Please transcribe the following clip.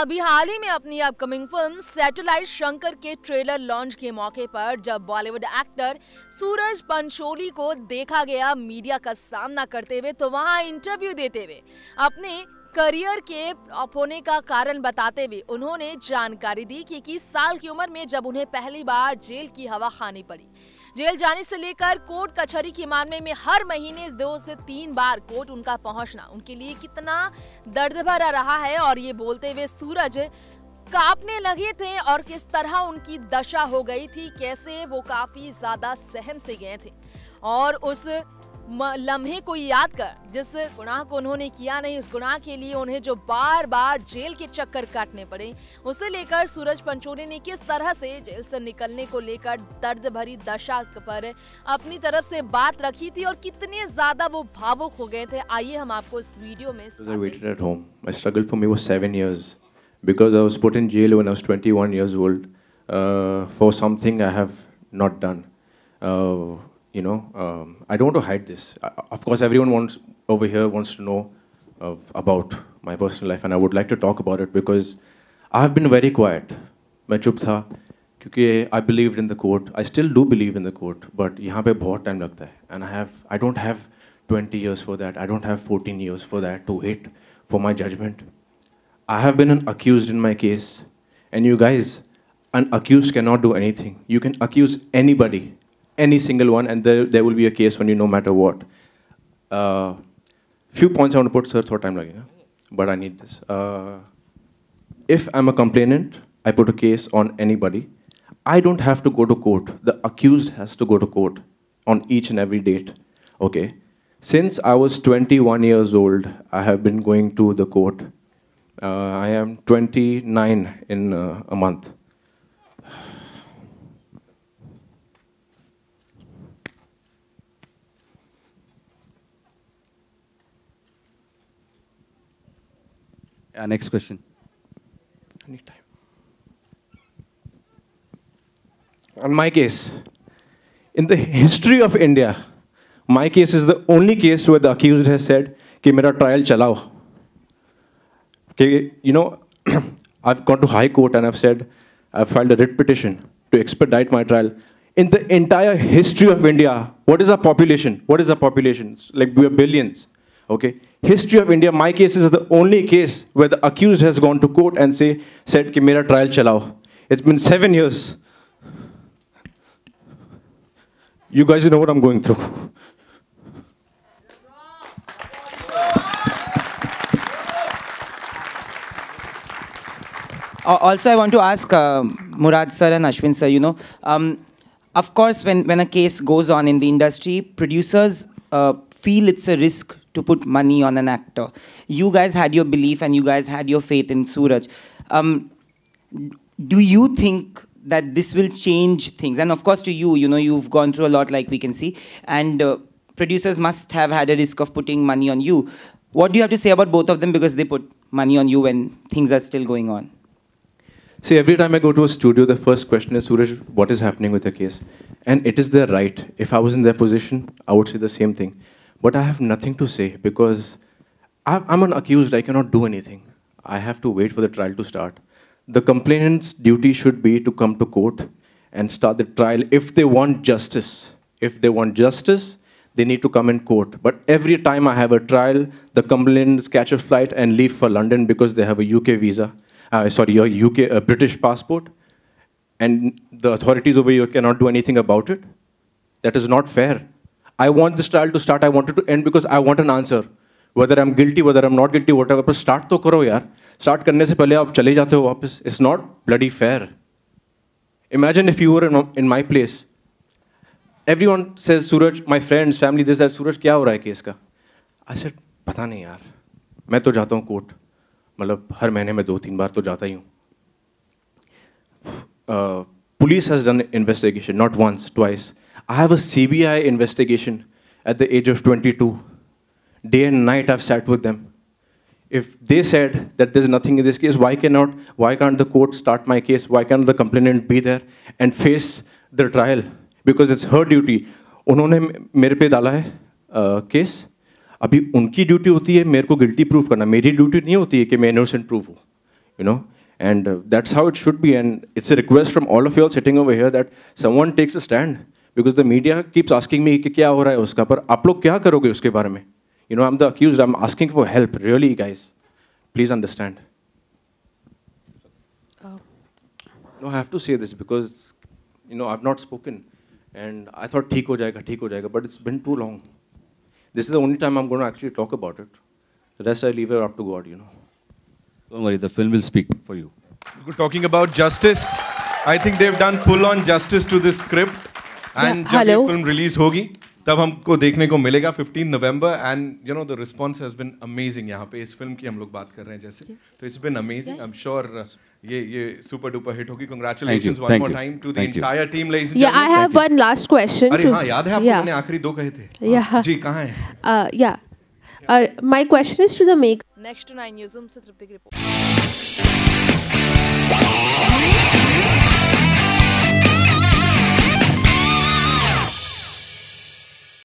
अभी हाल ही में अपनी अपकमिंग फिल्म सैटेलाइट शंकर के ट्रेलर लॉन्च के मौके पर जब बॉलीवुड एक्टर सूरज पंचोली को देखा गया मीडिया का सामना करते हुए तो वहां इंटरव्यू देते हुए अपने करियर के होने का कारण बताते हुए उन्होंने जानकारी दी कि इक्कीस साल की उम्र में जब उन्हें पहली बार जेल की हवा खानी पड़ी जेल जाने से लेकर कोर्ट कचहरी के मामले में हर महीने दो से तीन बार कोर्ट उनका पहुंचना उनके लिए कितना दर्द भरा रहा है और ये बोलते हुए सूरज कांपने लगे थे और किस तरह उनकी दशा हो गई थी कैसे वो काफी ज्यादा सहम से गए थे और उस लम्हे को याद कर जिस गुनाह को उन्होंने किया नहीं उस गुनाह के लिए उन्हें जो बार बार जेल के चक्कर काटने पड़े उसे लेकर सूरज पंचोली ने किस तरह से जेल से निकलने को लेकर दर्द भरी दशा पर अपनी तरफ से बात रखी थी और कितने ज्यादा वो भावुक हो गए थे आइए हम आपको इस वीडियो में uh, for something I have not done. Uh, you know, um, I don't want to hide this. of course, everyone over here wants to know uh, about my personal life, and I would like to talk about it because I have been very quiet. मैं चुप था क्योंकि I believed in the court. I still do believe in the court, but यहाँ पे a time लगता है, and I don't have 20 years for that. I don't have 14 years for that to wait for my judgment. I have been accused in my case, and you guys, an accused cannot do anything. You can accuse anybody any single one, and there, there will be a case for you no matter what. Uh, few points I want to put, sir, thought time lagging, but I need this. Uh, if I'm a complainant, I put a case on anybody, I don't have to go to court. The accused has to go to court on each and every date. Okay. Since I was 21 years old, I have been going to the court. Uh, I am 29 in uh, a month. Yeah, uh, next question. Anytime. On my case, in the history of India, my case is the only case where the accused has said, कि मेरा trial चलाओ. you know, I've gone to High Court and I've said, I've filed a writ petition to expedite my trial. In the entire history of India, what is our population? What is our population? Like we are billions. Okay, history of India, my case is the only case where the accused has gone to court and say, said कि मेरा trial चलाओ. It's been seven years. You guys know what I'm going through. Uh, also, I want to ask uh, Murad sir and Ashwin sir, you know, um, of course, when, when a case goes on in the industry, producers uh, feel it's a risk to put money on an actor. You guys had your belief and you guys had your faith in Suraj. Um, do you think that this will change things? And of course, to you, you know, you've gone through a lot, like we can see, and uh, producers must have had a risk of putting money on you. What do you have to say about both of them because they put money on you when things are still going on? See, every time I go to a studio, the first question is, Suraj, what is happening with the case? And it is their right. If I was in their position, I would say the same thing. But I have nothing to say because I'm an accused, I cannot do anything. I have to wait for the trial to start. The complainant's duty should be to come to court and start the trial if they want justice. If they want justice, they need to come in court. But every time I have a trial, the complainants catch a flight and leave for London because they have a UK visa, uh, sorry, your UK a British passport, and the authorities over here cannot do anything about it. That is not fair. I want this trial to start, I want it to end because I want an answer. Whether I'm guilty, whether I'm not guilty, whatever, But start to karo यार Start करने se pehle aap chale jaate ho wapas. It's not bloody fair. Imagine if you were in, in my place. Everyone says, Suraj, my friends, family, this, that, Suraj, kya ho raha hai case ka? I said, pata nahi यार Main to जाता हूँ court. मतलब हर महीने में दो तीन बार तो जाता ही हूँ police has done investigation not once twice I have a CBI investigation at the age of 22. Day and night I've sat with them. If they said that there's nothing in this case, why cannot, why can't the court start my case? Why can't the complainant be there and face the trial? Because it's her duty. उन्होंने मेरे पे डाला है case अभी उनकी duty होती है मेरे को गिल्टी प्रूव करना मेरी ड्यूटी नहीं होती है कि मैं इनोसेंट प्रूव हूँ you know And uh, that's how it should be. And it's a request from all of you all sitting over here that someone takes a stand because the media keeps asking me कि क्या हो रहा है उसका पर आप लोग क्या करोगे उसके बारे में you know I'm the accused I'm asking for help really guys please understand oh. no I have to say this because you know I've not spoken and I thought ठीक हो जाएगा ठीक हो जाएगा but it's been too long this is the only time I'm going to actually talk about it the rest I leave it up to God you know don't worry the film will speak for you We're talking about justice I think they've done full on justice to this script and जब ये film release होगी तब हमको देखने को मिलेगा 15 November and you know the response has been amazing यहां पे इस फिल्म की हम लोग बात कर रहे हैं जैसे तो it's been amazing I am sure ये ये सुपर डुपर हिट होगी congratulations one more time to the entire team ladies या I have one last question अरे हां याद है आपको मैंने आखिरी दो कहे थे हाँ। जी कहां है या my question is to the make next 9 news room से तृप्ति की रिपोर्ट